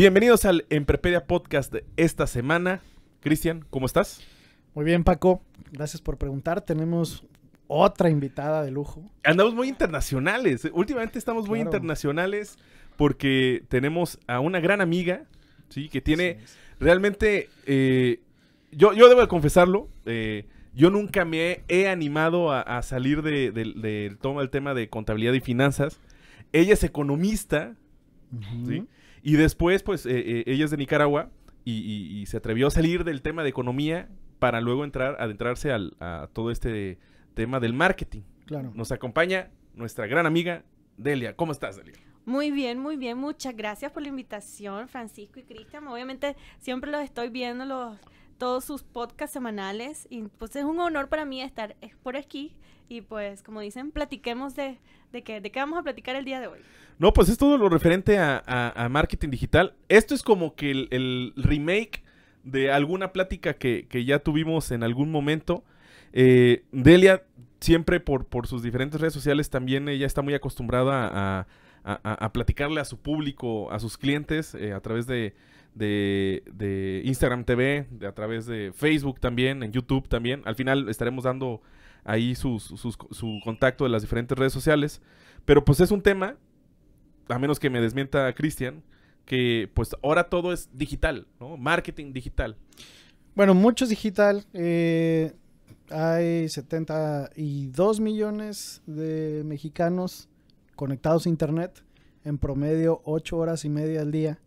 Bienvenidos al Emprepedia Podcast de esta semana. Cristian, ¿cómo estás? Muy bien, Paco. Gracias por preguntar. Tenemos otra invitada de lujo. Andamos muy internacionales. Últimamente estamos muy internacionales porque tenemos a una gran amiga, ¿sí? Que tiene realmente... Eh, yo, yo debo de confesarlo. Eh, yo nunca me he, animado a, salir del de, tema de contabilidad y finanzas. Ella es economista, ¿sí? Y después, pues, eh, eh, ella es de Nicaragua y, se atrevió a salir del tema de economía para luego entrar, adentrarse a todo este tema del marketing. Claro. Nos acompaña nuestra gran amiga Delia. ¿Cómo estás, Delia? Muy bien, muy bien. Muchas gracias por la invitación, Francisco y Cristian. Obviamente siempre los estoy viendo, los, todos sus podcasts semanales. Y pues es un honor para mí estar eh, por aquí y pues, como dicen, platiquemos de, de, qué, de qué vamos a platicar el día de hoy. No, pues es todo lo referente a, marketing digital. Esto es como que el, remake de alguna plática que, ya tuvimos en algún momento. Eh, Delia, siempre por, por, sus diferentes redes sociales, también ella está muy acostumbrada a, platicarle a su público, a sus clientes, eh, a través de, Instagram TV, de, a través de Facebook también, en YouTube también. Al final estaremos dando ahí sus, su contacto de las diferentes redes sociales. Pero pues es un tema, a menos que me desmienta Cristian, que pues ahora todo es digital, ¿no? Marketing digital. Bueno, mucho es digital. Eh, hay 72 millones de mexicanos conectados a Internet, en promedio 8 horas y media al día.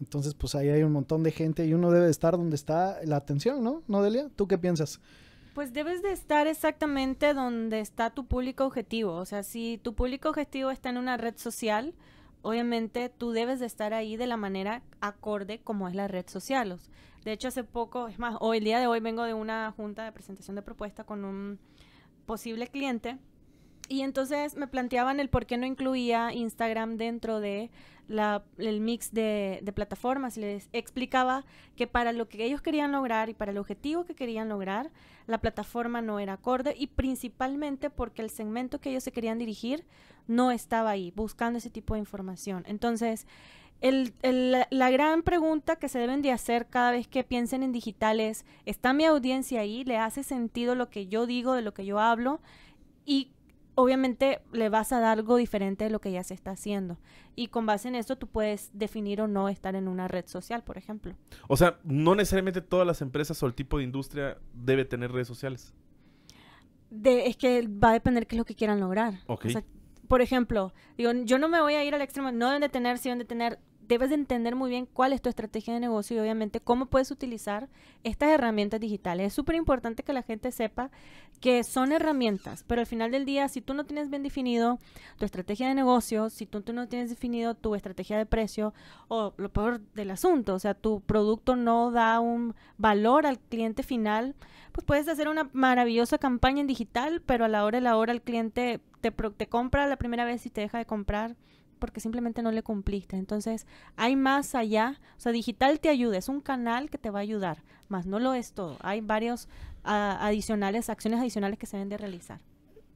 Entonces, pues ahí hay un montón de gente y uno debe estar donde está la atención, ¿no? Delia? ¿tú qué piensas? Pues debes de estar exactamente donde está tu público objetivo. O sea, si tu público objetivo está en una red social, obviamente tú debes de estar ahí de la manera acorde como es la red social. De hecho, hace poco, es más, hoy el día de hoy vengo de una junta de presentación de propuesta con un posible cliente y entonces me planteaban el por qué no incluía Instagram dentro de la, el mix de, plataformas. Les explicaba que para lo que ellos querían lograr y para el objetivo que querían lograr, la plataforma no era acorde y principalmente porque el segmento que ellos se querían dirigir no estaba ahí buscando ese tipo de información. Entonces, el, la, gran pregunta que se deben de hacer cada vez que piensen en digital es, ¿está mi audiencia ahí? ¿Le hace sentido lo que yo digo, de lo que yo hablo? ¿Y obviamente le vas a dar algo diferente de lo que ya se está haciendo. Y con base en eso tú puedes definir o no estar en una red social, por ejemplo. O sea, no necesariamente todas las empresas o el tipo de industria debe tener redes sociales. De, es que va a depender qué es lo que quieran lograr. por ejemplo, yo no me voy a ir al extremo, no deben de tener, sí deben de tener, debes de entender muy bien cuál es tu estrategia de negocio y obviamente cómo puedes utilizar estas herramientas digitales. Es súper importante que la gente sepa que son herramientas, pero al final del día, si tú no tienes bien definido tu estrategia de negocio, si tú, no tienes definido tu estrategia de precio o lo peor del asunto, o sea, tu producto no da un valor al cliente final, pues puedes hacer una maravillosa campaña en digital, pero a la hora de la hora el cliente te, te compra la primera vez y te deja de comprar porque simplemente no le cumpliste. Entonces, hay más allá. O sea, digital te ayuda, es un canal que te va a ayudar, más no lo es todo. Hay varios ah, adicionales, acciones adicionales que se deben de realizar.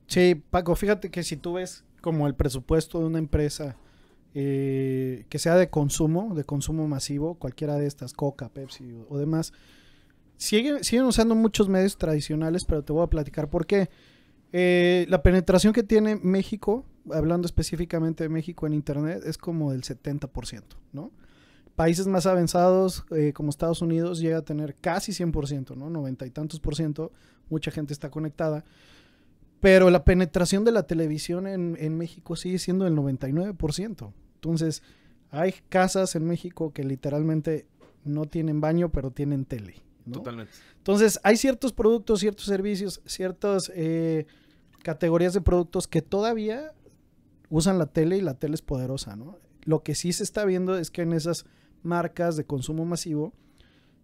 Sí, Paco, fíjate que si tú ves como el presupuesto de una empresa eh, que sea de consumo, de consumo masivo, cualquiera de estas, Coca, Pepsi o, demás, siguen, siguen usando muchos medios tradicionales, pero te voy a platicar por qué. Eh, la penetración que tiene México hablando específicamente de México en Internet, es como del 70%, ¿no? Países más avanzados eh, como Estados Unidos llega a tener casi 100%, ¿no? Noventa y tantos por ciento, mucha gente está conectada. Pero la penetración de la televisión en, México sigue siendo del 99%. Entonces, hay casas en México que literalmente no tienen baño, pero tienen tele. Totalmente. Entonces, hay ciertos productos, ciertos servicios, ciertas eh, categorías de productos que todavía usan la tele y la tele es poderosa, ¿no? Lo que sí se está viendo es que en esas marcas de consumo masivo,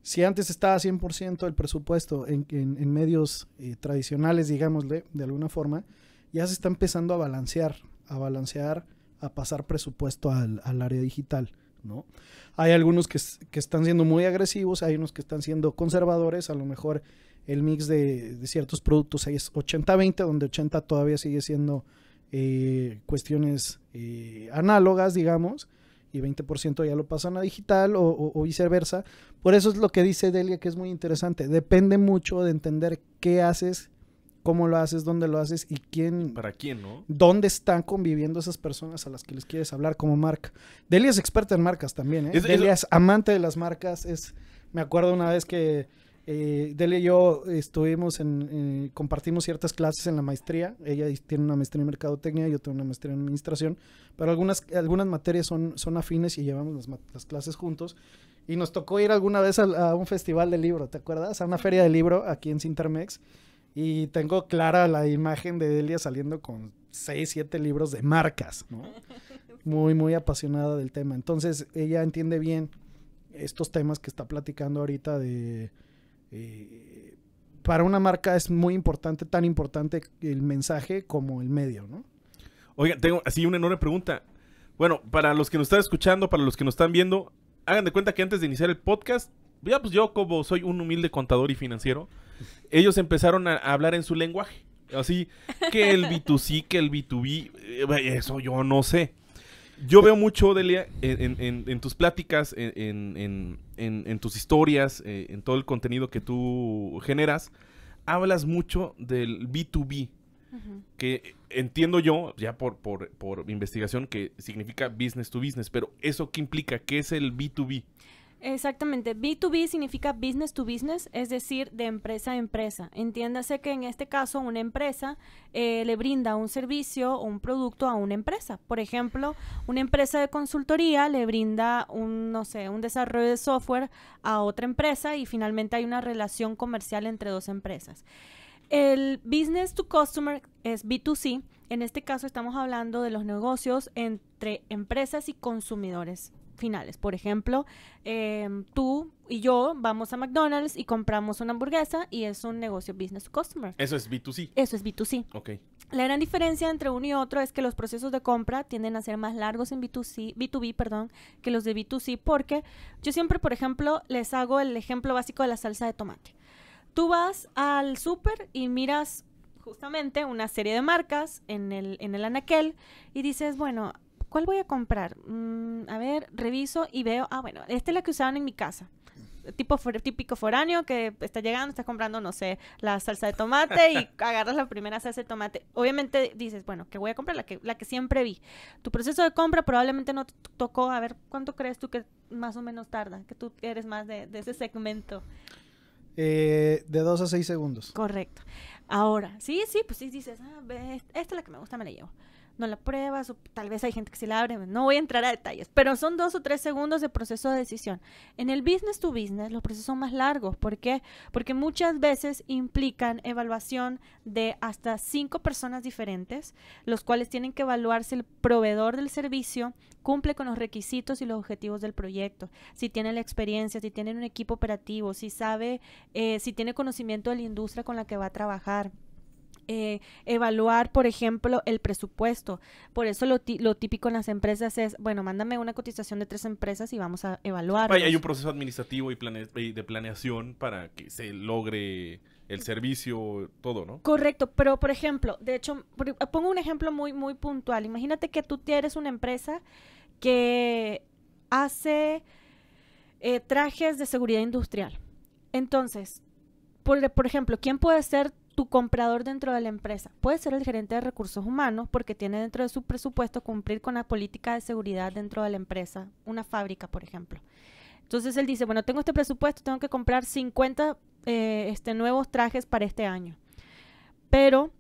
si antes estaba 100% del presupuesto en, en, en medios eh, tradicionales, digámosle, de alguna forma, ya se está empezando a balancear, a balancear, a pasar presupuesto al, área digital, ¿no? Hay algunos que, están siendo muy agresivos, hay unos que están siendo conservadores, a lo mejor el mix de, de ciertos productos ahí es 80-20, donde 80 todavía sigue siendo eh, cuestiones eh, análogas, digamos, y 20% ya lo pasan a digital o, viceversa. Por eso es lo que dice Delia, que es muy interesante. Depende mucho de entender qué haces, cómo lo haces, dónde lo haces y quién... ¿Para quién, no? ¿Dónde están conviviendo esas personas a las que les quieres hablar como marca? Delia es experta en marcas también, ¿eh? Delia es amante de las marcas, es... Me acuerdo una vez que eh, Delia y yo estuvimos en, compartimos ciertas clases en la maestría. Ella tiene una maestría en mercadotecnia, yo tengo una maestría en administración, pero algunas, materias son, afines y llevamos las, clases juntos. Y nos tocó ir alguna vez a, un festival de libro, ¿te acuerdas? A una feria de libro aquí en Cintermex. Y tengo clara la imagen de Delia saliendo con 6, 7 libros de marcas, Muy, muy apasionada del tema. Entonces, ella entiende bien estos temas que está platicando ahorita de eh, para una marca es muy importante, tan importante el mensaje como el medio, ¿no? Oiga, tengo así una enorme pregunta. Bueno, para los que nos están escuchando, para los que nos están viendo, hagan de cuenta que antes de iniciar el podcast, ya pues yo como soy un humilde contador y financiero, ellos empezaron a hablar en su lenguaje. Así que el B2C, que el B2B, eh, eso yo no sé. Yo veo mucho, Delia, en, tus pláticas, en en, tus historias, eh, en todo el contenido que tú generas, hablas mucho del B2B, que entiendo yo, ya por, por, por investigación, que significa business to business, pero ¿eso qué implica? ¿Qué es el B2B? Exactamente. B2B significa business to business, es decir, de empresa a empresa. Entiéndase que en este caso una empresa eh, le brinda un servicio o un producto a una empresa. Por ejemplo, una empresa de consultoría le brinda un, no sé, un desarrollo de software a otra empresa y finalmente hay una relación comercial entre dos empresas. El business to customer es B2C. En este caso estamos hablando de los negocios entre empresas y consumidores finales. Por ejemplo, em, tú y yo vamos a McDonald's y compramos una hamburguesa y es un negocio business to customer. Eso es B2C. Eso es B2C. Ok. La gran diferencia entre uno y otro es que los procesos de compra tienden a ser más largos en B2C, b b perdón, que los de B2C porque yo siempre, por ejemplo, les hago el ejemplo básico de la salsa de tomate. Tú vas al súper y miras justamente una serie de marcas en el, en el anaquel y dices, bueno, ¿Cuál voy a comprar? Mm, a ver, reviso y veo, ah, bueno, esta es la que usaban en mi casa. Tipo típico foráneo que está llegando, está comprando, no sé, la salsa de tomate y agarras la primera salsa de tomate. Obviamente dices, bueno, que voy a comprar la que, la que siempre vi. Tu proceso de compra probablemente no tocó, a ver, ¿cuánto crees tú que más o menos tarda? Que tú eres más de, ese segmento. Eh, de dos a seis segundos. Correcto. Ahora, sí, sí, pues sí dices, ah, esta es la que me gusta, me la llevo no la pruebas o tal vez hay gente que se la abre, no voy a entrar a detalles, pero son dos o tres segundos de proceso de decisión. En el business to business los procesos son más largos, ¿por qué? Porque muchas veces implican evaluación de hasta cinco personas diferentes, los cuales tienen que evaluar si el proveedor del servicio cumple con los requisitos y los objetivos del proyecto, si tiene la experiencia, si tiene un equipo operativo, si sabe, eh, si tiene conocimiento de la industria con la que va a trabajar eh, evaluar, por ejemplo, el presupuesto. Por eso lo, típico en las empresas es, bueno, mándame una cotización de tres empresas y vamos a evaluar. Hay, un proceso administrativo y, de planeación para que se logre el servicio, todo, ¿no? Correcto, pero por ejemplo, de hecho, pongo un ejemplo muy, muy puntual. Imagínate que tú tienes una empresa que hace eh, trajes de seguridad industrial. Entonces, por, por ejemplo, ¿quién puede ser tu comprador dentro de la empresa. Puede ser el gerente de recursos humanos porque tiene dentro de su presupuesto cumplir con la política de seguridad dentro de la empresa, una fábrica, por ejemplo. Entonces él dice, bueno, tengo este presupuesto, tengo que comprar 50 eh, este, nuevos trajes para este año. Pero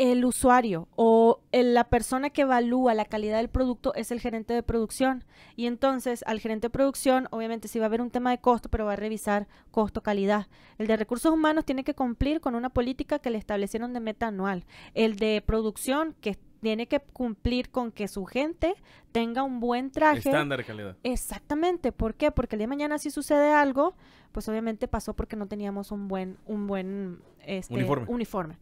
el usuario o la persona que evalúa la calidad del producto es el gerente de producción. Y entonces al gerente de producción, obviamente si va a haber un tema de costo, pero va a revisar costo-calidad. El de recursos humanos tiene que cumplir con una política que le establecieron de meta anual. El de producción, que tiene que cumplir con que su gente tenga un buen traje. Estándar de calidad. Exactamente. ¿Por qué? Porque el día de mañana si sucede algo, pues obviamente pasó porque no teníamos un buen, un buen este, uniforme.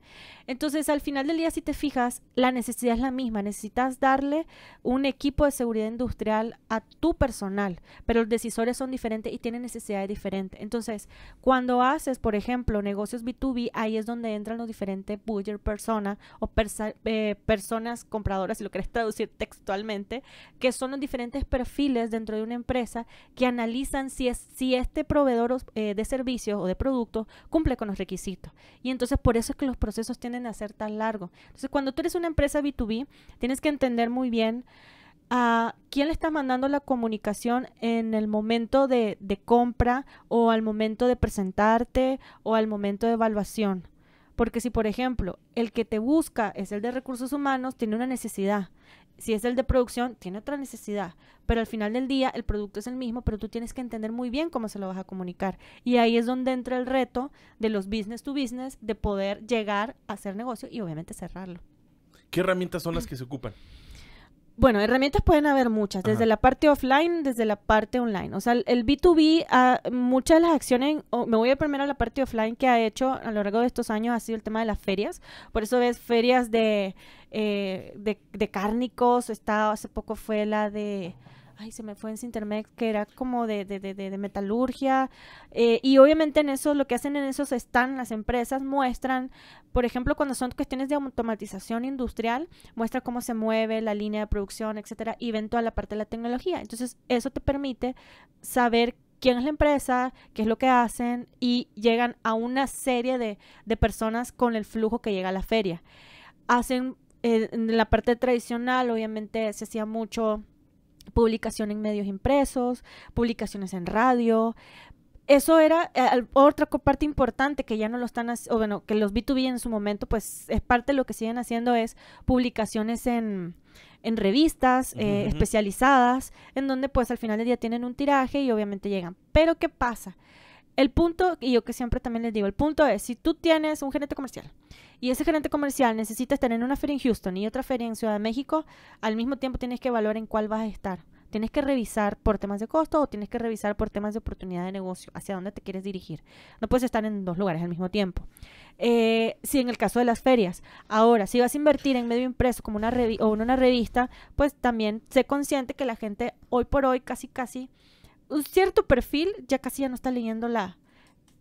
Entonces, al final del día, si te fijas, la necesidad es la misma. Necesitas darle un equipo de seguridad industrial a tu personal, pero los decisores son diferentes y tienen necesidades diferentes. Entonces, cuando haces, por ejemplo, negocios B2B, ahí es donde entran los diferentes buyer persona o eh, personas compradoras, si lo quieres traducir textualmente, que son los diferentes perfiles dentro de una empresa que analizan si, es, si este proveedor eh, de servicios o de productos cumple con los requisitos. Y entonces por eso es que los procesos tienden a ser tan largos. Entonces cuando tú eres una empresa B2B, tienes que entender muy bien a ah, quién le estás mandando la comunicación en el momento de, de compra o al momento de presentarte o al momento de evaluación. Porque si, por ejemplo, el que te busca es el de recursos humanos, tiene una necesidad si es el de producción, tiene otra necesidad. Pero al final del día el producto es el mismo, pero tú tienes que entender muy bien cómo se lo vas a comunicar. Y ahí es donde entra el reto de los business to business, de poder llegar a hacer negocio y obviamente cerrarlo. ¿Qué herramientas son las que se ocupan? bueno, herramientas pueden haber muchas, desde la parte offline, desde la parte online. O sea, el, B2B, ah, muchas de las acciones, me voy primero a la parte offline que ha hecho a lo largo de estos años, ha sido el tema de las ferias. Por eso ves ferias de, eh, de, de, cárnicos, está, hace poco fue la de ay, se me fue en Sintermex, que era como de, de, de, de metalurgia. Eh, y obviamente en eso, lo que hacen en esos están, las empresas muestran, por ejemplo, cuando son cuestiones de automatización industrial, muestra cómo se mueve la línea de producción, etcétera, y ven toda la parte de la tecnología. Entonces, eso te permite saber quién es la empresa, qué es lo que hacen, y llegan a una serie de, de personas con el flujo que llega a la feria. Hacen eh, en la parte tradicional, obviamente se hacía mucho publicación en medios impresos, publicaciones en radio. Eso era eh, otra parte importante que ya no lo están o bueno, que los B2B en su momento, pues es parte de lo que siguen haciendo es publicaciones en, en revistas eh, especializadas, en donde pues al final del día tienen un tiraje y obviamente llegan. Pero ¿qué pasa? El punto, y yo que siempre también les digo, el punto es, si tú tienes un gerente comercial y ese gerente comercial necesita estar en una feria en Houston y otra feria en Ciudad de México, al mismo tiempo tienes que evaluar en cuál vas a estar. Tienes que revisar por temas de costo o tienes que revisar por temas de oportunidad de negocio, hacia dónde te quieres dirigir. No puedes estar en dos lugares al mismo tiempo. Eh, si en el caso de las ferias, ahora, si vas a invertir en medio impreso como una o en una revista, pues también sé consciente que la gente hoy por hoy casi casi un cierto perfil ya casi ya no está leyendo la,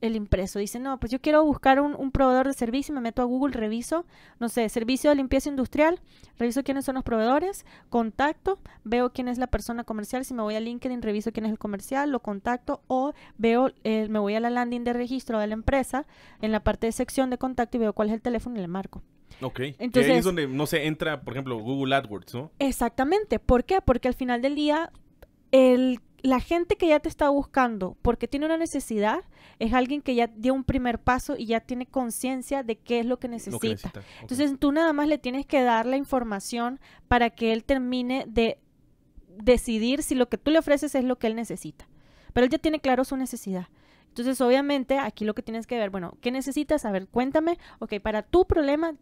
el impreso. Dice, no, pues yo quiero buscar un, un, proveedor de servicio, me meto a Google, reviso, no sé, servicio de limpieza industrial, reviso quiénes son los proveedores, contacto, veo quién es la persona comercial, si me voy a LinkedIn, reviso quién es el comercial, lo contacto o veo, eh, me voy a la landing de registro de la empresa, en la parte de sección de contacto y veo cuál es el teléfono y le marco. Ok. Entonces, ahí es donde no se entra, por ejemplo, Google AdWords, ¿no? Exactamente. ¿Por qué? Porque al final del día, el la gente que ya te está buscando porque tiene una necesidad es alguien que ya dio un primer paso y ya tiene conciencia de qué es lo que necesita. Entonces tú nada más le tienes que dar la información para que él termine de decidir si lo que tú le ofreces es lo que él necesita. Pero él ya tiene claro su necesidad. Entonces, obviamente, aquí lo que tienes que ver, bueno, ¿qué necesitas? A ver, cuéntame, ok, para tu problema,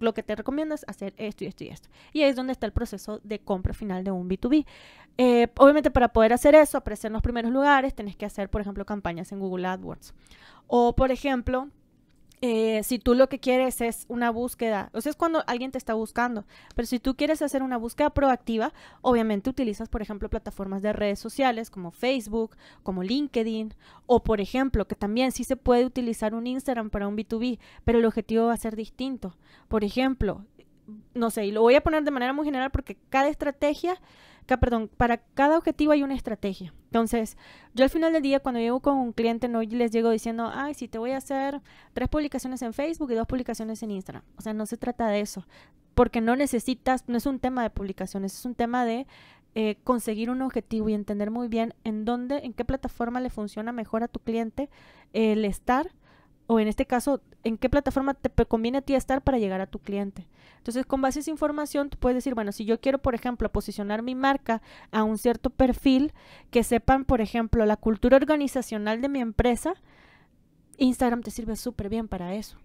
lo que te recomiendas es hacer esto y esto y esto. Y ahí es donde está el proceso de compra final de un B2B. Eh, obviamente, para poder hacer eso, aparecer en los primeros lugares, tienes que hacer, por ejemplo, campañas en Google AdWords. O, por ejemplo, eh, si tú lo que quieres es una búsqueda, o sea, es cuando alguien te está buscando, pero si tú quieres hacer una búsqueda proactiva, obviamente utilizas, por ejemplo, plataformas de redes sociales como Facebook, como LinkedIn, o por ejemplo, que también sí se puede utilizar un Instagram para un B2B, pero el objetivo va a ser distinto. Por ejemplo, no sé, y lo voy a poner de manera muy general porque cada estrategia perdón, para cada objetivo hay una estrategia. Entonces, yo al final del día, cuando llego con un cliente, no les llego diciendo, ay, sí, te voy a hacer tres publicaciones en Facebook y dos publicaciones en Instagram. O sea, no se trata de eso, porque no necesitas, no es un tema de publicaciones, es un tema de eh, conseguir un objetivo y entender muy bien en dónde, en qué plataforma le funciona mejor a tu cliente el estar, o en este caso, en qué plataforma te conviene a ti estar para llegar a tu cliente. Entonces, con base a esa información, tú puedes decir, bueno, si yo quiero, por ejemplo, posicionar mi marca a un cierto perfil, que sepan, por ejemplo, la cultura organizacional de mi empresa, Instagram te sirve súper bien para eso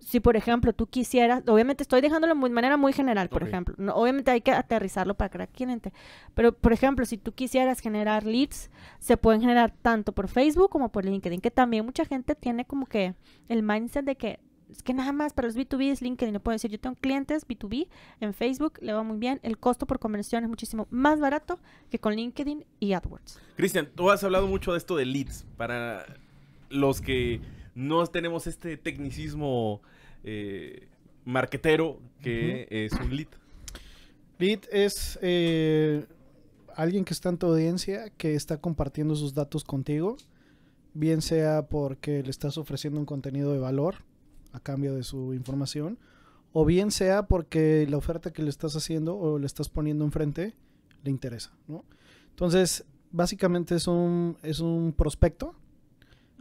si por ejemplo tú quisieras, obviamente estoy dejándolo de manera muy general, por ejemplo, obviamente hay que aterrizarlo para crear cliente, pero por ejemplo, si tú quisieras generar leads, se pueden generar tanto por Facebook como por LinkedIn, que también mucha gente tiene como que el mindset de que es que nada más para los B2B es LinkedIn, no puedo decir, yo tengo clientes B2B en Facebook, le va muy bien, el costo por conversión es muchísimo más barato que con LinkedIn y AdWords. Cristian, tú has hablado mucho de esto de leads, para los que no tenemos este tecnicismo eh, marquetero que es un lead. Lead es eh, alguien que está en tu audiencia, que está compartiendo sus datos contigo, bien sea porque le estás ofreciendo un contenido de valor a cambio de su información, o bien sea porque la oferta que le estás haciendo o le estás poniendo enfrente le interesa, ¿no? Entonces, básicamente es un, es un prospecto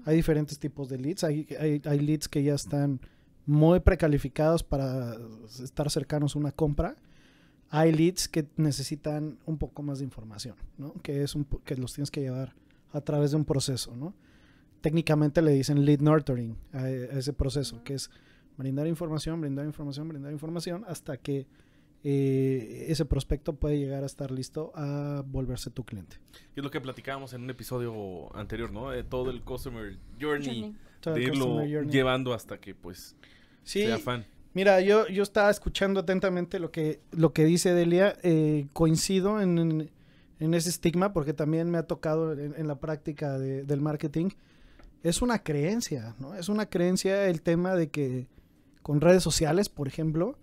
hay diferentes tipos de leads. Hay, leads que ya están muy precalificados para estar cercanos a una compra. Hay leads que necesitan un poco más de información, ¿no? Que, es un, que los tienes que llevar a través de un proceso, ¿no? Técnicamente le dicen lead nurturing a ese proceso, que es brindar información, brindar información, brindar información, hasta que eh, ese prospecto puede llegar a estar listo a volverse tu cliente. Es lo que platicábamos en un episodio anterior, ¿no? De todo el customer journey, de irlo llevando hasta que pues sea fan. Mira, yo, yo estaba escuchando atentamente lo que, lo que dice Delia. Eh, coincido en, ese estigma porque también me ha tocado en, la práctica del marketing. Es una creencia, ¿no? Es una creencia el tema de que con redes sociales, por ejemplo,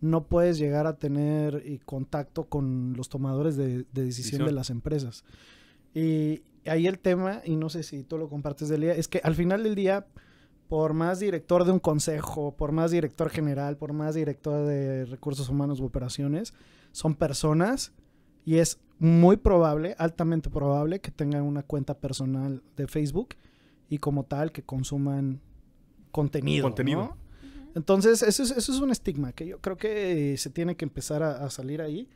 no puedes llegar a tener eh, contacto con los tomadores de, decisión de las empresas. Y ahí el tema, y no sé si tú lo compartes del día, es que al final del día, por más director de un consejo, por más director general, por más director de recursos humanos u operaciones, son personas y es muy probable, altamente probable, que tengan una cuenta personal de Facebook y como tal que consuman contenido. Contenido. Entonces, eso es, un estigma que yo creo que eh, se tiene que empezar a, salir ahí.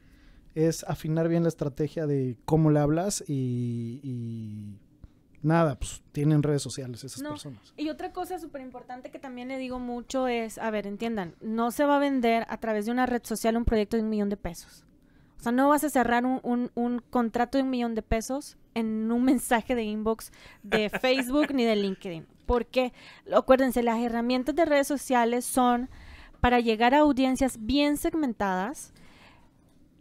Es afinar bien la estrategia de cómo le hablas y, nada, pues tienen redes sociales esas personas. Y otra cosa súper importante que también le digo mucho es, a ver, entiendan, no se va a vender a través de una red social un proyecto de un millón de pesos. O sea, no vas a cerrar un, un contrato de un millón de pesos en un mensaje de inbox de Facebook ni de LinkedIn. Porque, acuérdense, las herramientas de redes sociales son para llegar a audiencias bien segmentadas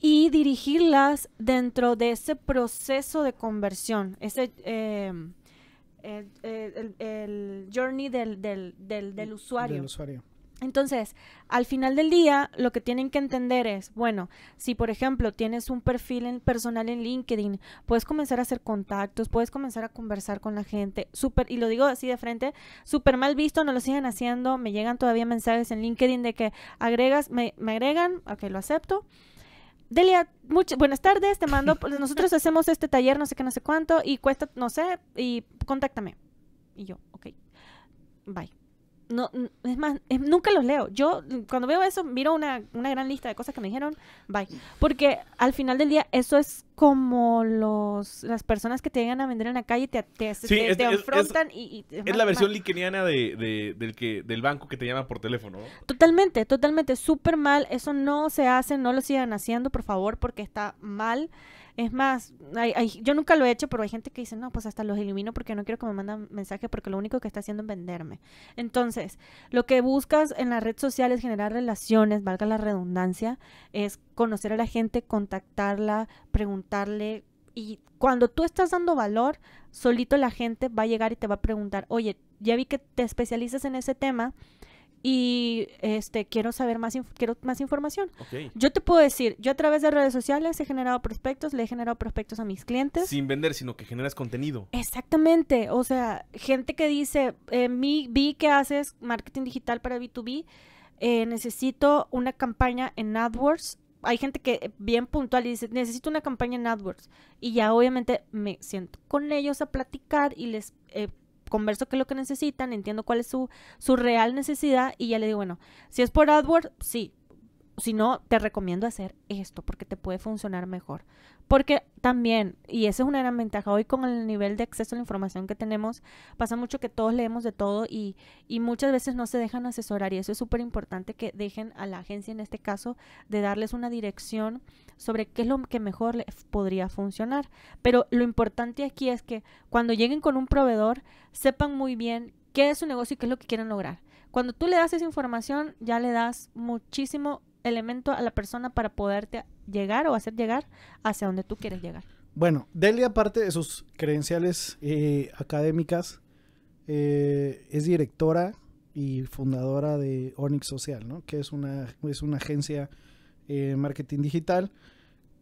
y dirigirlas dentro de ese proceso de conversión, ese eh, el, journey del, Del usuario. Entonces, al final del día, lo que tienen que entender es, bueno, si por ejemplo tienes un perfil en, personal en LinkedIn, puedes comenzar a hacer contactos, puedes comenzar a conversar con la gente, súper, y lo digo así de frente, súper mal visto, no lo siguen haciendo, me llegan todavía mensajes en LinkedIn de que agregas, me, me agregan, ok, lo acepto, Delia, buenas tardes, te mando, pues, nosotros hacemos este taller, no sé qué, no sé cuánto, y cuesta, no sé, y contáctame. Y yo, ok, bye es más, nunca los leo. Yo cuando veo eso, miro una, una, gran lista de cosas que me dijeron, bye. Porque al final del día, eso es como los las personas que te llegan a vender en la calle, te, te, afrontan es, y, es la versión liqueniana de, del, que, del banco que te llama por teléfono. Totalmente, totalmente, súper mal. Eso no se hace, no lo sigan haciendo, por favor, porque está mal. Es más, hay, yo nunca lo he hecho, pero hay gente que dice, no, pues hasta los elimino porque no quiero que me mandan mensaje porque lo único que está haciendo es venderme. Entonces, lo que buscas en la red social es generar relaciones, valga la redundancia, es conocer a la gente, contactarla, preguntarle. Y cuando tú estás dando valor, solito la gente va a llegar y te va a preguntar, oye, ya vi que te especializas en ese tema, y este quiero saber más quiero más información. Yo te puedo decir, yo a través de redes sociales he generado prospectos, le he generado prospectos a mis clientes. Sin vender, sino que generas contenido. Exactamente, o sea, gente que dice, eh, vi que haces marketing digital para B2B, eh, necesito una campaña en AdWords hay gente que bien puntual y dice, necesito una campaña en AdWords. Y ya obviamente me siento con ellos a platicar y les eh, converso qué es lo que necesitan, entiendo cuál es su, su real necesidad y ya le digo, bueno, si es por AdWords, sí, si no, te recomiendo hacer esto porque te puede funcionar mejor. Porque también, y esa es una gran ventaja, hoy con el nivel de acceso a la información que tenemos, pasa mucho que todos leemos de todo y, y muchas veces no se dejan asesorar y eso es súper importante que dejen a la agencia en este caso de darles una dirección sobre qué es lo que mejor les podría funcionar. Pero lo importante aquí es que cuando lleguen con un proveedor, sepan muy bien qué es su negocio y qué es lo que quieren lograr. Cuando tú le das esa información, ya le das muchísimo elemento a la persona para poderte llegar o hacer llegar hacia donde tú quieres llegar. Bueno, Delia, aparte de sus credenciales eh, académicas, eh, es directora y fundadora de onix Social, ¿no? que es una, es una agencia de eh, marketing digital.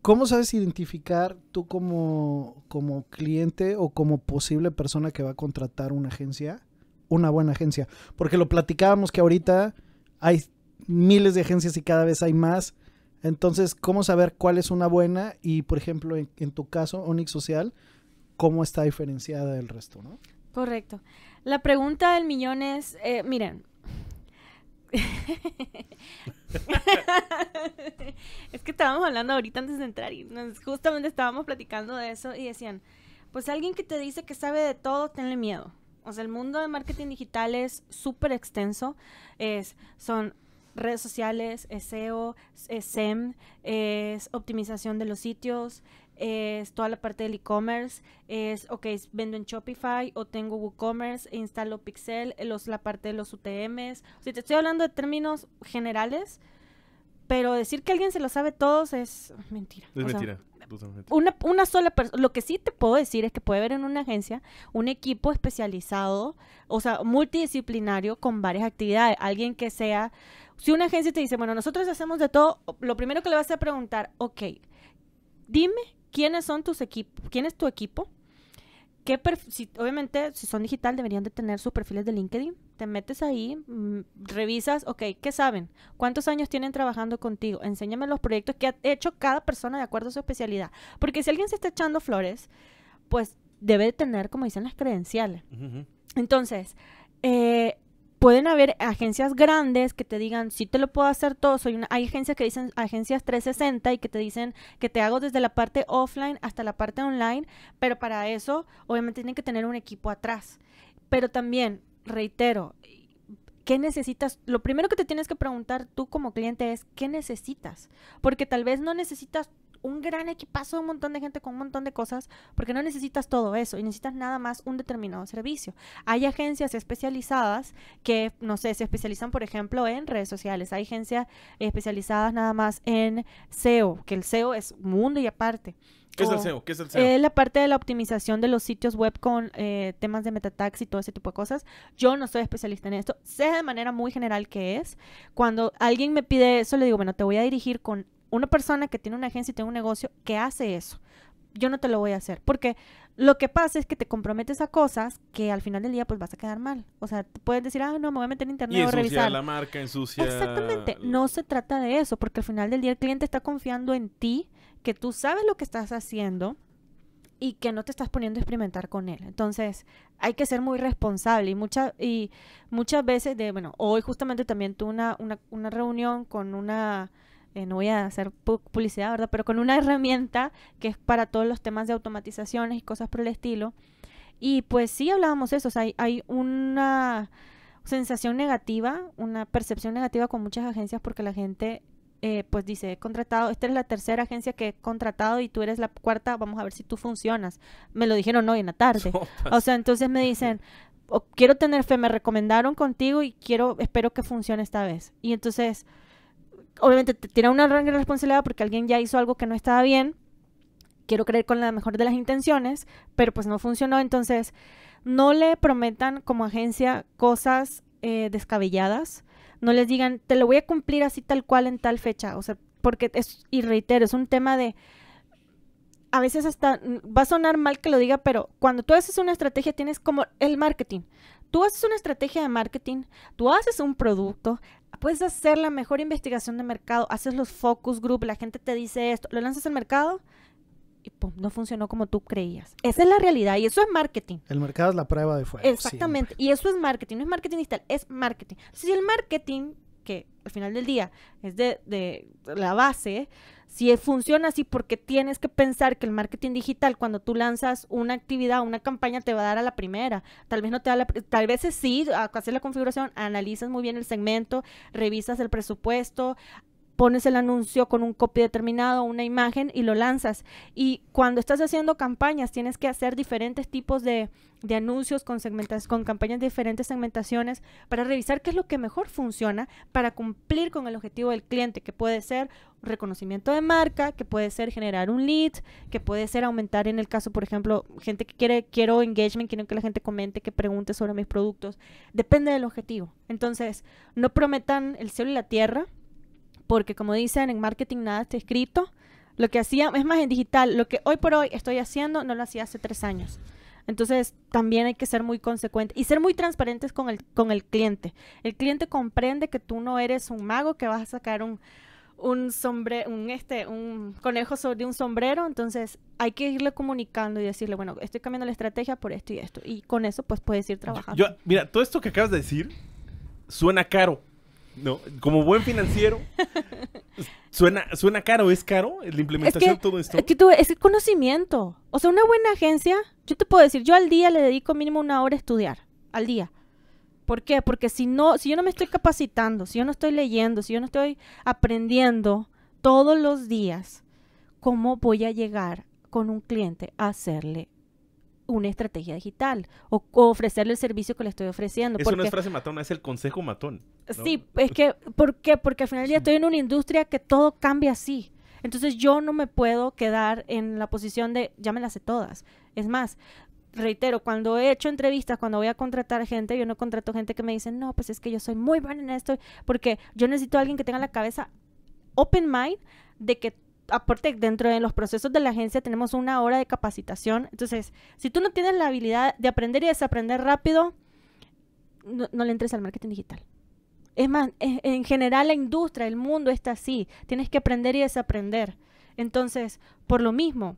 ¿Cómo sabes identificar tú como, como cliente o como posible persona que va a contratar una agencia? Una buena agencia. Porque lo platicábamos que ahorita hay miles de agencias y cada vez hay más. Entonces, ¿cómo saber cuál es una buena? Y, por ejemplo, en, tu caso, Onyx Social, ¿cómo está diferenciada del resto? ¿no? Correcto. La pregunta del millón es, eh, miren, es que estábamos hablando ahorita antes de entrar y justamente estábamos platicando de eso y decían, pues alguien que te dice que sabe de todo, tenle miedo. O sea, el mundo de marketing digital es súper extenso, es, son redes sociales, SEO, SEM, es optimización de los sitios, es toda la parte del e-commerce, es, ok, vendo en Shopify o tengo WooCommerce, e instalo Pixel, los, la parte de los UTMs. Si te estoy hablando de términos generales, pero decir que alguien se lo sabe todos es mentira. Es mentira. una, una, sola persona. Lo que sí te puedo decir es que puede haber en una agencia un equipo especializado, o sea, multidisciplinario con varias actividades. Alguien que sea si una agencia te dice, bueno, nosotros hacemos de todo, lo primero que le vas a preguntar, ok, dime quiénes son tus equipos, quién es tu equipo, ¿Qué si, obviamente, si son digital, deberían de tener sus perfiles de LinkedIn. Te metes ahí, mm, revisas, ok, ¿qué saben? ¿Cuántos años tienen trabajando contigo? Enséñame los proyectos que ha hecho cada persona de acuerdo a su especialidad. Porque si alguien se está echando flores, pues debe tener, como dicen, las credenciales. Entonces, eh, pueden haber agencias grandes que te digan, sí te lo puedo hacer todo. Soy una, hay agencias que dicen agencias 360 y que te dicen que te hago desde la parte offline hasta la parte online, pero para eso obviamente tienen que tener un equipo atrás. Pero también, reitero, ¿qué necesitas? Lo primero que te tienes que preguntar tú como cliente es, ¿qué necesitas? Porque tal vez no necesitas un gran equipazo de un montón de gente con un montón de cosas, porque no necesitas todo eso y necesitas nada más un determinado servicio. Hay agencias especializadas que, no sé, se especializan, por ejemplo, en redes sociales. Hay agencias especializadas nada más en SEO, que el SEO es mundo y aparte. ¿Qué es el oh, SEO? ¿Qué es el SEO? la parte de la optimización de los sitios web con eh, temas de metatags y todo ese tipo de cosas. Yo no soy especialista en esto. Sé de manera muy general qué es. Cuando alguien me pide eso, le digo, bueno, te voy a dirigir con una persona que tiene una agencia y tiene un negocio que hace eso. Yo no te lo voy a hacer. Porque lo que pasa es que te comprometes a cosas que al final del día pues vas a quedar mal. O sea, puedes decir, ah, no, me voy a meter en internet y revisar. la marca, ensucia... Exactamente. No se trata de eso. Porque al final del día el cliente está confiando en ti, que tú sabes lo que estás haciendo y que no te estás poniendo a experimentar con él. Entonces, hay que ser muy responsable y, muchas y muchas veces de, bueno, hoy justamente también tuve una, una reunión con una eh, no voy a hacer publicidad, ¿verdad? Pero con una herramienta que es para todos los temas de automatizaciones y cosas por el estilo. Y pues sí hablábamos eso, o hay, una sensación negativa, una percepción negativa con muchas agencias porque la gente eh, pues dice, he contratado, esta es la tercera agencia que he contratado y tú eres la cuarta, vamos a ver si tú funcionas. Me lo dijeron hoy en la tarde. O sea, entonces me dicen, oh, quiero tener fe, me recomendaron contigo y quiero, espero que funcione esta vez. Y entonces obviamente tiene una gran responsabilidad porque alguien ya hizo algo que no estaba bien. Quiero creer con la mejor de las intenciones, pero pues no funcionó. Entonces, no le prometan como agencia cosas eh, descabelladas. No les digan, te lo voy a cumplir así tal cual en tal fecha. O sea, porque es, y reitero, es un tema de, a veces hasta mm, va a sonar mal que lo diga, pero cuando tú haces una estrategia tienes como el marketing. Tú haces una estrategia de marketing, tú haces un producto, puedes hacer la mejor investigación de mercado, haces los focus group, la gente te dice esto, lo lanzas al mercado y pum, no funcionó como tú creías. Esa es la realidad y eso es marketing. El mercado es la prueba de fuego. Exactamente, y eso es marketing, no es marketing digital, es marketing. Si el marketing que al final del día es de, de la base, si funciona así porque tienes que pensar que el marketing digital cuando tú lanzas una actividad, una campaña te va a dar a la primera, tal vez no te da la, tal vez sí, haces la configuración, analizas muy bien el segmento, revisas el presupuesto, pones el anuncio con un copy determinado, una imagen y lo lanzas. Y cuando estás haciendo campañas, tienes que hacer diferentes tipos de, anuncios con, segmentas, con campañas de diferentes segmentaciones para revisar qué es lo que mejor funciona para cumplir con el objetivo del cliente, que puede ser reconocimiento de marca, que puede ser generar un lead, que puede ser aumentar en el caso, por ejemplo, gente que quiere, quiero engagement, quiero que la gente comente, que pregunte sobre mis productos. Depende del objetivo. Entonces, no prometan el cielo y la tierra, porque como dicen, en marketing nada está escrito. Lo que hacía, es más, en digital, lo que hoy por hoy estoy haciendo no lo hacía hace tres años. Entonces, también hay que ser muy consecuente y ser muy transparentes con el, con el cliente. El cliente comprende que tú no eres un mago que vas a sacar un, un sombre, un este, un conejo sobre un sombrero, entonces hay que irle comunicando y decirle, bueno, estoy cambiando la estrategia por esto y esto. Y con eso pues puedes ir trabajando. Yo, mira, todo esto que acabas de decir suena caro, no, como buen financiero, suena, suena caro, es caro la implementación de todo esto. Es que es conocimiento. O sea, una buena agencia, yo te puedo decir, yo al día le dedico mínimo una hora a estudiar, al día. ¿Por qué? Porque si no, si yo no me estoy capacitando, si yo no estoy leyendo, si yo no estoy aprendiendo todos los días, ¿cómo voy a llegar con un cliente a hacerle una estrategia digital o, ofrecerle el servicio que le estoy ofreciendo. Eso no es frase matón, es el consejo matón. Sí, es que, ¿por qué? Porque al final del día estoy en una industria que todo cambia así. Entonces yo no me puedo quedar en la posición de ya me las sé todas. Es más, reitero, cuando he hecho entrevistas, cuando voy a contratar gente, yo no contrato gente que me dice, no, pues es que yo soy muy buena en esto, porque yo necesito a alguien que tenga la cabeza open mind de que aparte dentro de los procesos de la agencia tenemos una hora de capacitación. Entonces, si tú no tienes la habilidad de aprender y desaprender rápido, no, le entres al marketing digital. Es más, en general la industria, el mundo está así. Tienes que aprender y desaprender. Entonces, por lo mismo,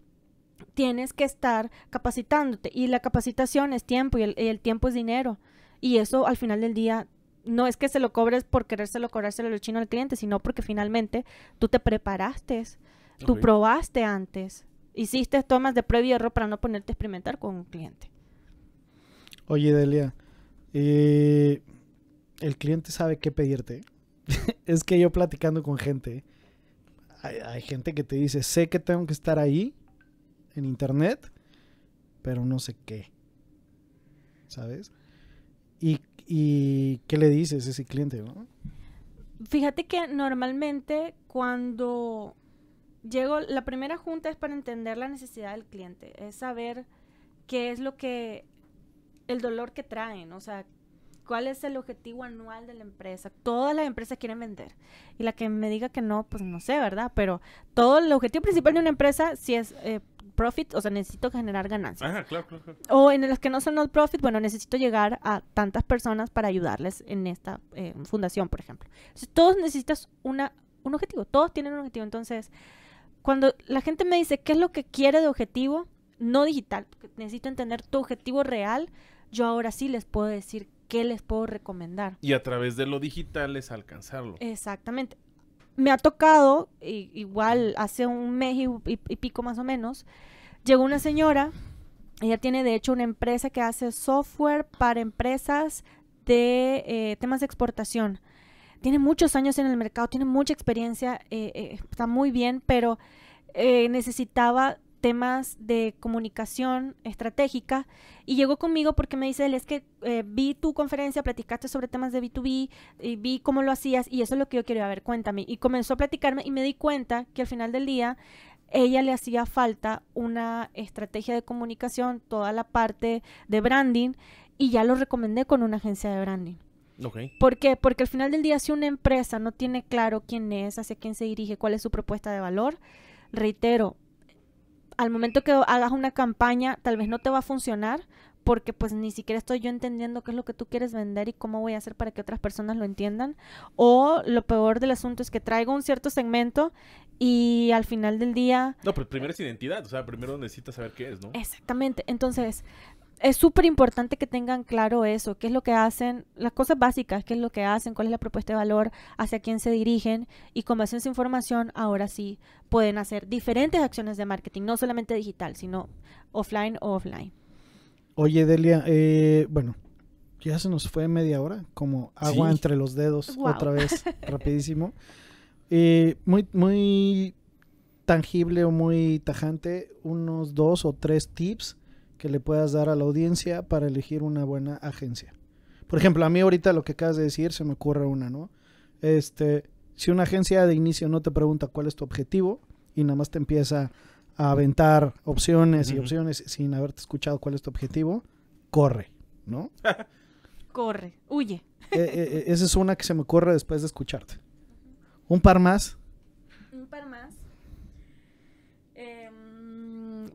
tienes que estar capacitándote. Y la capacitación es tiempo y el, tiempo es dinero. Y eso al final del día no es que se lo cobres por querérselo cobrárselo al chino al cliente, sino porque finalmente tú te preparaste Tú probaste antes, hiciste tomas de prueba y error para no ponerte a experimentar con un cliente. Oye, Delia, eh, el cliente sabe qué pedirte. es que yo platicando con gente, hay, gente que te dice, sé que tengo que estar ahí en internet, pero no sé qué. ¿Sabes? ¿Y, qué le dices a ese cliente? Fíjate que normalmente cuando llego, la primera junta es para entender la necesidad del cliente, es saber qué es lo que, el dolor que traen, o sea, cuál es el objetivo anual de la empresa. Todas las empresas quieren vender. Y la que me diga que no, pues no sé, ¿verdad? Pero todo el objetivo principal de una empresa, si es eh, profit, o sea, necesito generar ganancias. Ajá, claro, claro, O en las que no son not profit, bueno, necesito llegar a tantas personas para ayudarles en esta eh, fundación, por ejemplo. Entonces, todos necesitas una, un objetivo, todos tienen un objetivo. Entonces, cuando la gente me dice qué es lo que quiere de objetivo, no digital, necesito entender tu objetivo real, yo ahora sí les puedo decir qué les puedo recomendar. Y a través de lo digital es alcanzarlo. Exactamente. Me ha tocado, igual hace un mes y, pico más o menos, llegó una señora, ella tiene de hecho una empresa que hace software para empresas de eh, temas de exportación tiene muchos años en el mercado, tiene mucha experiencia, eh, eh, está muy bien, pero eh, necesitaba temas de comunicación estratégica y llegó conmigo porque me dice, él es que vi tu conferencia, platicaste sobre temas de B2B y vi cómo lo hacías y eso es lo que yo quería ver, cuéntame. Y comenzó a platicarme y me di cuenta que al final del día ella le hacía falta una estrategia de comunicación, toda la parte de branding y ya lo recomendé con una agencia de branding. Okay. ¿Por qué? Porque al final del día, si una empresa no tiene claro quién es, hacia quién se dirige, cuál es su propuesta de valor, reitero, al momento que hagas una campaña, tal vez no te va a funcionar porque pues ni siquiera estoy yo entendiendo qué es lo que tú quieres vender y cómo voy a hacer para que otras personas lo entiendan. O lo peor del asunto es que traigo un cierto segmento y al final del día... No, pero primero es identidad, o sea, primero necesitas saber qué es, ¿no? Exactamente, entonces es súper importante que tengan claro eso, qué es lo que hacen, las cosas básicas, qué es lo que hacen, cuál es la propuesta de valor, hacia quién se dirigen y cómo hacen esa información ahora sí pueden hacer diferentes acciones de marketing, no solamente digital, sino offline o offline. Oye, Delia, eh, bueno, ya se nos fue media hora, como agua entre los dedos, otra vez, rapidísimo. Eh, muy, muy tangible o muy tajante, unos dos o tres tips que le puedas dar a la audiencia para elegir una buena agencia. Por ejemplo, a mí ahorita lo que acabas de decir se me ocurre una, ¿no? Este, si una agencia de inicio no te pregunta cuál es tu objetivo y nada más te empieza a aventar opciones y opciones sin haberte escuchado cuál es tu objetivo, corre, ¿no? corre, huye. E, e, e, esa es una que se me ocurre después de escucharte. Un par más. Un par más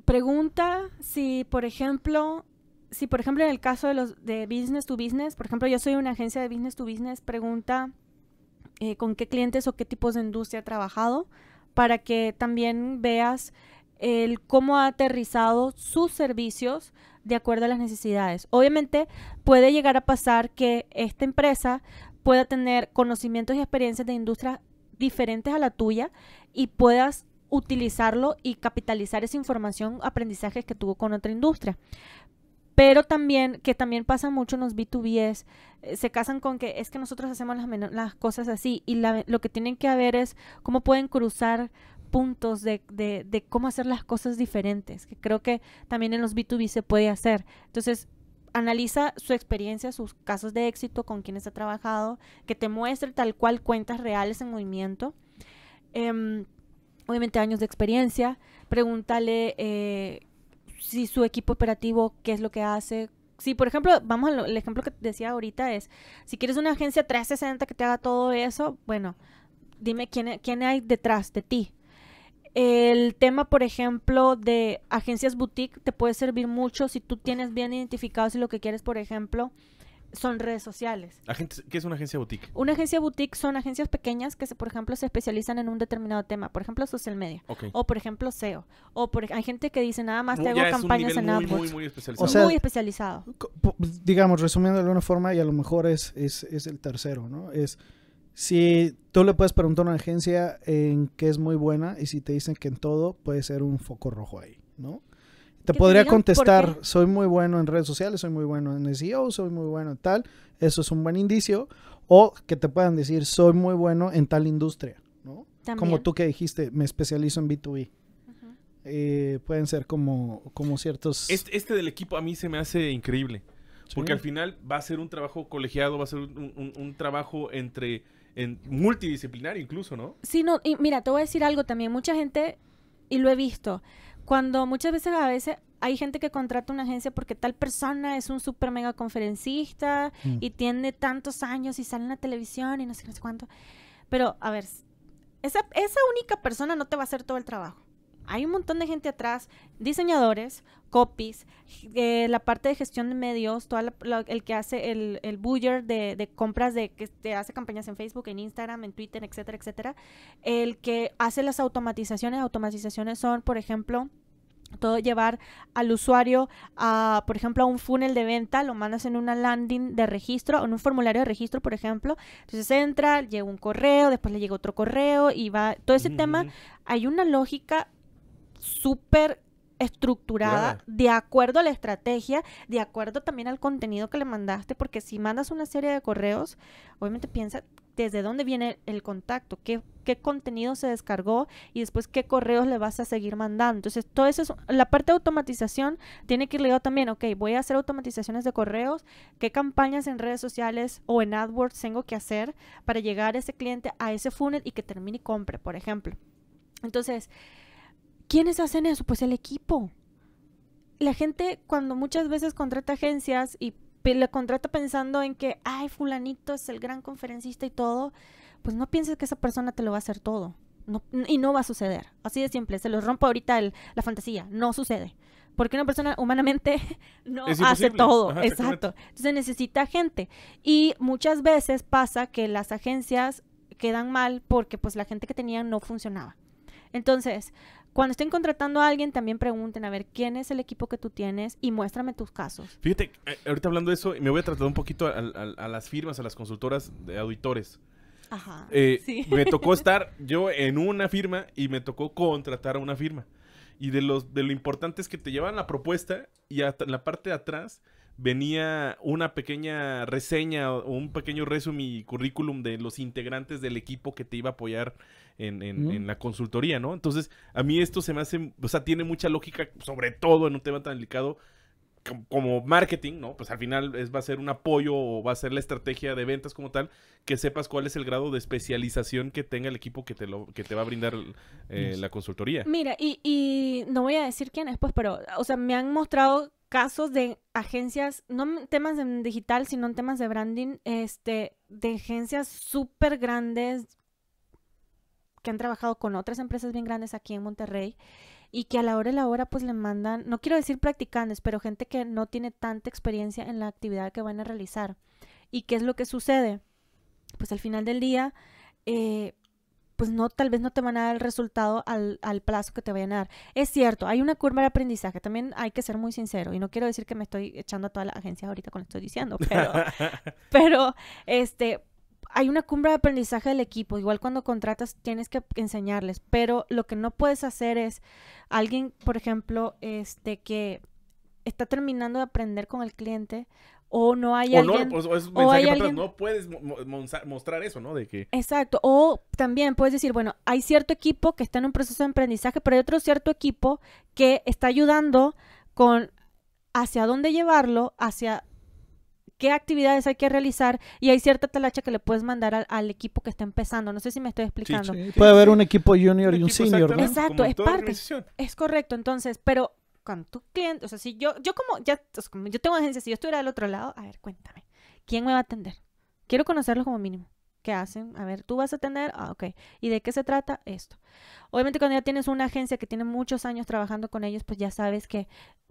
pregunta si, por ejemplo, si por ejemplo en el caso de los de business to business, por ejemplo, yo soy una agencia de business to business, pregunta eh, con qué clientes o qué tipos de industria ha trabajado para que también veas el cómo ha aterrizado sus servicios de acuerdo a las necesidades. Obviamente puede llegar a pasar que esta empresa pueda tener conocimientos y experiencias de industrias diferentes a la tuya y puedas utilizarlo y capitalizar esa información, aprendizaje que tuvo con otra industria. Pero también, que también pasa mucho en los b 2 b es eh, se casan con que es que nosotros hacemos las, cosas así y lo que tienen que haber es cómo pueden cruzar puntos de, cómo hacer las cosas diferentes, que creo que también en los B2B se puede hacer. Entonces, analiza su experiencia, sus casos de éxito, con quienes ha trabajado, que te muestre tal cual cuentas reales en movimiento. Em, obviamente años de experiencia, pregúntale eh, si su equipo operativo, qué es lo que hace. Si, por ejemplo, vamos al ejemplo que decía ahorita es, si quieres una agencia 360 que te haga todo eso, bueno, dime quién, e, quién hay detrás de ti. El tema, por ejemplo, de agencias boutique te puede servir mucho si tú tienes bien identificado si lo que quieres, por ejemplo, son redes sociales. que ¿Qué es una agencia boutique? Una agencia boutique son agencias pequeñas que, por ejemplo, se especializan en un determinado tema. Por ejemplo, social media. O, por ejemplo, SEO. O por, hay gente que dice, nada más te hago campañas en AdWords. especializado. O sea, muy especializado. Pues, digamos, resumiendo de una forma, y a lo mejor es, es, es el tercero, ¿no? Es... Si tú le puedes preguntar a una agencia en qué es muy buena y si te dicen que en todo puede ser un foco rojo ahí, ¿no? Te podría contestar, soy muy bueno en redes sociales, soy muy bueno en SEO, soy muy bueno en tal, eso es un buen indicio. O que te puedan decir, soy muy bueno en tal industria, ¿no? Como tú que dijiste, me especializo en B2B. Eh, pueden ser como, como ciertos... Este, este, del equipo a mí se me hace increíble, porque al final va a ser un trabajo colegiado, va a ser un, trabajo entre... En multidisciplinario incluso, ¿no? Sí, no, y mira, te voy a decir algo también. Mucha gente, y lo he visto, cuando muchas veces a veces hay gente que contrata una agencia porque tal persona es un súper mega conferencista mm. y tiene tantos años y sale en la televisión y no sé, no sé cuánto. Pero, a ver, esa, esa única persona no te va a hacer todo el trabajo hay un montón de gente atrás, diseñadores, copies, eh, la parte de gestión de medios, todo el que hace el, el buyer de, compras, de que te hace campañas en Facebook, en Instagram, en Twitter, etcétera, etcétera. El que hace las automatizaciones, automatizaciones son, por ejemplo, todo llevar al usuario a, por ejemplo, a un funnel de venta, lo mandas en una landing de registro, en un formulario de registro, por ejemplo. Entonces entra, llega un correo, después le llega otro correo y va. Todo ese tema, hay una lógica súper estructurada de acuerdo a la estrategia, de acuerdo también al contenido que le mandaste, porque si mandas una serie de correos, obviamente piensa desde dónde viene el contacto, qué, qué contenido se descargó y después qué correos le vas a seguir mandando. Entonces, todo eso es, la parte de automatización tiene que ir ligado también, ok, voy a hacer automatizaciones de correos, qué campañas en redes sociales o en AdWords tengo que hacer para llegar a ese cliente a ese funnel y que termine y compre, por ejemplo. Entonces, ¿Quiénes hacen eso? Pues el equipo. La gente cuando muchas veces contrata agencias y le contrata pensando en que, ay, fulanito es el gran conferencista y todo, pues no pienses que esa persona te lo va a hacer todo. y no va a suceder. Así de simple. Se los rompo ahorita la fantasía. No sucede. Porque una persona humanamente no hace todo. Exacto. Entonces necesita gente. Y muchas veces pasa que las agencias quedan mal porque pues la gente que tenían no funcionaba. Entonces, cuando estén contratando a alguien, también pregunten, a ver, ¿quién es el equipo que tú tienes? Y muéstrame tus casos. Fíjate, eh, ahorita hablando de eso, me voy a tratar un poquito a, las firmas, a las consultoras de auditores. Ajá. Eh, sí. Me tocó estar yo en una firma y me tocó contratar a una firma. Y de, los, de lo importante es que te llevan la propuesta y hasta la parte de atrás venía una pequeña reseña o un pequeño resumen y currículum de los integrantes del equipo que te iba a apoyar en, en, la consultoría, ¿no? Entonces, a mí esto se me hace, o sea, tiene mucha lógica, sobre todo en un tema tan delicado como marketing, ¿no? Pues al final es, va a ser un apoyo o va a ser la estrategia de ventas como tal, que sepas cuál es el grado de especialización que tenga el equipo que te, lo, que te va a brindar eh, la consultoría. Mira, y, no voy a decir quién es, pues, pero, o sea, me han mostrado casos de agencias, no temas en digital, sino en temas de branding, este, de agencias súper grandes que han trabajado con otras empresas bien grandes aquí en Monterrey y que a la hora y la hora pues le mandan, no quiero decir practicantes, pero gente que no tiene tanta experiencia en la actividad que van a realizar. ¿Y qué es lo que sucede? Pues al final del día, eh, pues no, tal vez no te van a dar el resultado al, al, plazo que te vayan a dar. Es cierto, hay una curva de aprendizaje, también hay que ser muy sincero, y no quiero decir que me estoy echando a toda la agencia ahorita con lo estoy diciendo, pero, pero este, hay una cumbre de aprendizaje del equipo. Igual cuando contratas tienes que enseñarles, pero lo que no puedes hacer es alguien, por ejemplo, este que está terminando de aprender con el cliente o no hay pues, alguien no, o, no puedes mostrar eso, ¿no? De que Exacto, o también puedes decir, bueno, hay cierto equipo que está en un proceso de aprendizaje, pero hay otro cierto equipo que está ayudando con hacia dónde llevarlo, hacia qué actividades hay que realizar y hay cierta talacha que le puedes mandar al, equipo que está empezando. No sé si me estoy explicando. Puede haber un equipo junior y un senior, Exacto, es parte. Es correcto, entonces, pero con tu cliente, o sea, si yo, yo como, ya, yo tengo agencia, si yo estuviera del otro lado, a ver, cuéntame, ¿quién me va a atender? Quiero conocerlos como mínimo. ¿Qué hacen? A ver, tú vas a atender, ah, ok. ¿Y de qué se trata esto? Obviamente cuando ya tienes una agencia que tiene muchos años trabajando con ellos, pues ya sabes que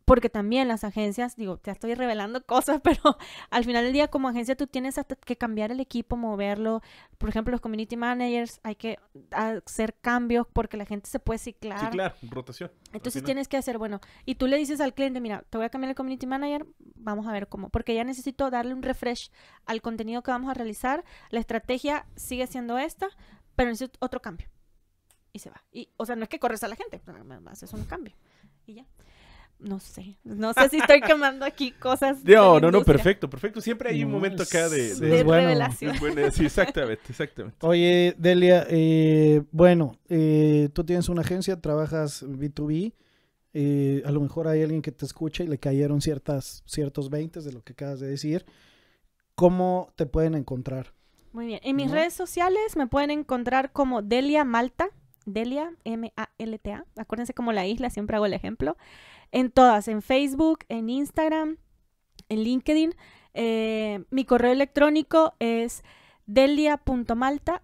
porque también las agencias, digo, te estoy revelando cosas, pero al final del día como agencia tú tienes que cambiar el equipo, moverlo. Por ejemplo, los community managers hay que hacer cambios porque la gente se puede ciclar. Ciclar, rotación. Entonces tienes que hacer, bueno, y tú le dices al cliente, mira, te voy a cambiar el community manager, vamos a ver cómo, porque ya necesito darle un refresh al contenido que vamos a realizar, la estrategia sigue siendo esta, pero necesito otro cambio. Y se va. Y, o sea, no es que corres a la gente, nada es un cambio. Y ya no sé, no sé si estoy quemando aquí cosas. No, no, no, perfecto, perfecto. Siempre hay un momento acá de, revelación. exactamente, exactamente. Oye, Delia, eh, bueno, eh, tú tienes una agencia, trabajas B2B. Eh, a lo mejor hay alguien que te escucha y le cayeron ciertas, ciertos 20 de lo que acabas de decir. ¿Cómo te pueden encontrar? Muy bien. En mis redes sociales me pueden encontrar como Delia Malta. Delia, M-A-L-T-A. Acuérdense como la isla, siempre hago el ejemplo en todas, en Facebook, en Instagram, en LinkedIn. Eh, mi correo electrónico es delia.malta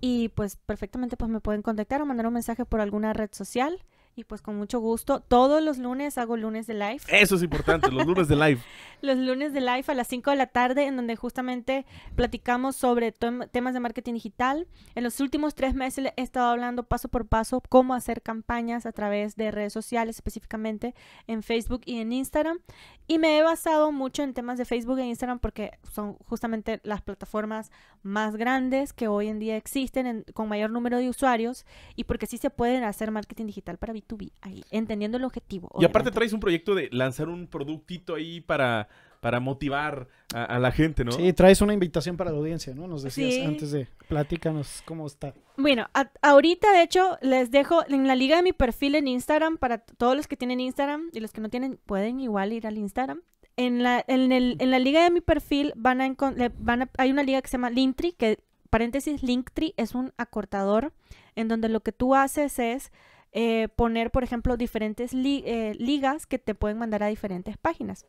y pues perfectamente pues me pueden contactar o mandar un mensaje por alguna red social. Y pues con mucho gusto. Todos los lunes hago lunes de live. Eso es importante, los lunes de live. los lunes de live a las 5 de la tarde, en donde justamente platicamos sobre temas de marketing digital. En los últimos tres meses he estado hablando paso por paso cómo hacer campañas a través de redes sociales, específicamente en Facebook y en Instagram. Y me he basado mucho en temas de Facebook e Instagram porque son justamente las plataformas más grandes que hoy en día existen con mayor número de usuarios y porque sí se pueden hacer marketing digital para ahí, entendiendo el objetivo. Y aparte traes un proyecto de lanzar un productito ahí para, para motivar a, la gente, ¿no? Sí, traes una invitación para la audiencia, ¿no? Nos decías antes de, platícanos cómo está. Bueno, ahorita de hecho les dejo en la liga de mi perfil en Instagram, para todos los que tienen Instagram y los que no tienen, pueden igual ir al Instagram. En la, en, la liga de mi perfil van a, van hay una liga que se llama Linktree, que paréntesis, Linktree es un acortador en donde lo que tú haces es eh, poner, por ejemplo, diferentes eh, ligas que te pueden mandar a diferentes páginas.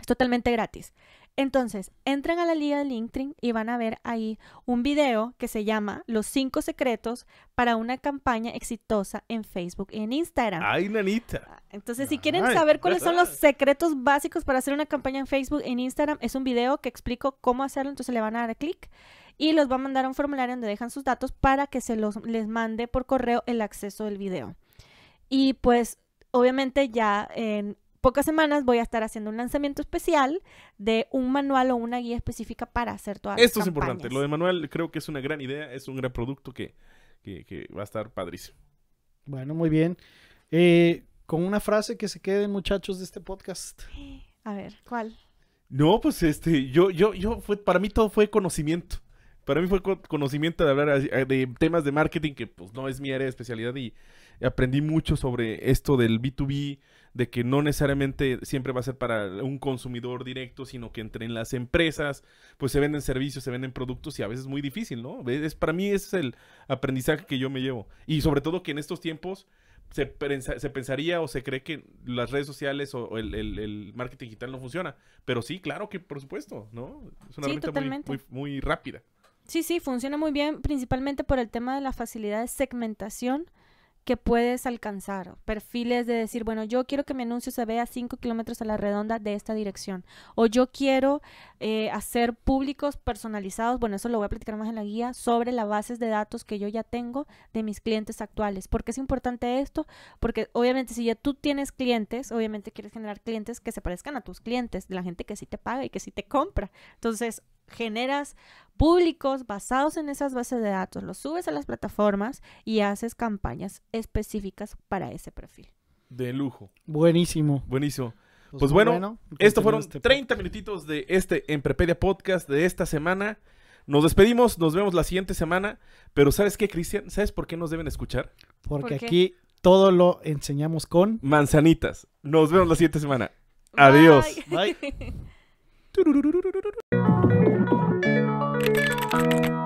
Es totalmente gratis. Entonces, entran a la liga de LinkedIn y van a ver ahí un video que se llama Los cinco secretos para una campaña exitosa en Facebook y en Instagram. ¡Ay, nanita! Ah, entonces, si quieren saber cuáles son los secretos básicos para hacer una campaña en Facebook en Instagram, es un video que explico cómo hacerlo, entonces le van a dar clic y los va a mandar a un formulario donde dejan sus datos para que se los, les mande por correo el acceso del video. Y pues obviamente ya en pocas semanas voy a estar haciendo un lanzamiento especial de un manual o una guía específica para hacer todas Esto es importante. Lo de manual creo que es una gran idea, es un gran producto que, va a estar padrísimo. Bueno, muy bien. Eh, con una frase que se queden, muchachos, de este podcast. A ver, ¿cuál? No, pues este, yo, yo, yo, fue, para mí todo fue conocimiento. Para mí fue conocimiento de hablar de temas de marketing, que pues no es mi área de especialidad y aprendí mucho sobre esto del B2B, de que no necesariamente siempre va a ser para un consumidor directo, sino que entre en las empresas, pues se venden servicios, se venden productos y a veces es muy difícil, ¿no? Es, para mí ese es el aprendizaje que yo me llevo. Y sobre todo que en estos tiempos se, se pensaría o se cree que las redes sociales o, el, marketing digital no funciona. Pero sí, claro que por supuesto, ¿no? Es una muy, muy, muy rápida. Sí, sí, funciona muy bien, principalmente por el tema de la facilidad de segmentación que puedes alcanzar. Perfiles de decir, bueno, yo quiero que mi anuncio se vea 5 kilómetros a la redonda de esta dirección. O yo quiero eh, hacer públicos personalizados, bueno, eso lo voy a platicar más en la guía, sobre las bases de datos que yo ya tengo de mis clientes actuales. ¿Por qué es importante esto? Porque obviamente si ya tú tienes clientes, obviamente quieres generar clientes que se parezcan a tus clientes, de la gente que sí te paga y que sí te compra. Entonces, generas públicos basados en esas bases de datos, los subes a las plataformas y haces campañas específicas para ese perfil. De lujo. Buenísimo. Buenísimo. Pues, pues bueno, estos fueron 30 este minutitos de este Emprepedia Podcast de esta semana. Nos despedimos, nos vemos la siguiente semana. Pero ¿sabes qué, Cristian? ¿Sabes por qué nos deben escuchar? Porque aquí todo lo enseñamos con manzanitas. Nos vemos la siguiente semana. Adiós. Bye. Doo-doo-doo-doo-doo-doo-doo.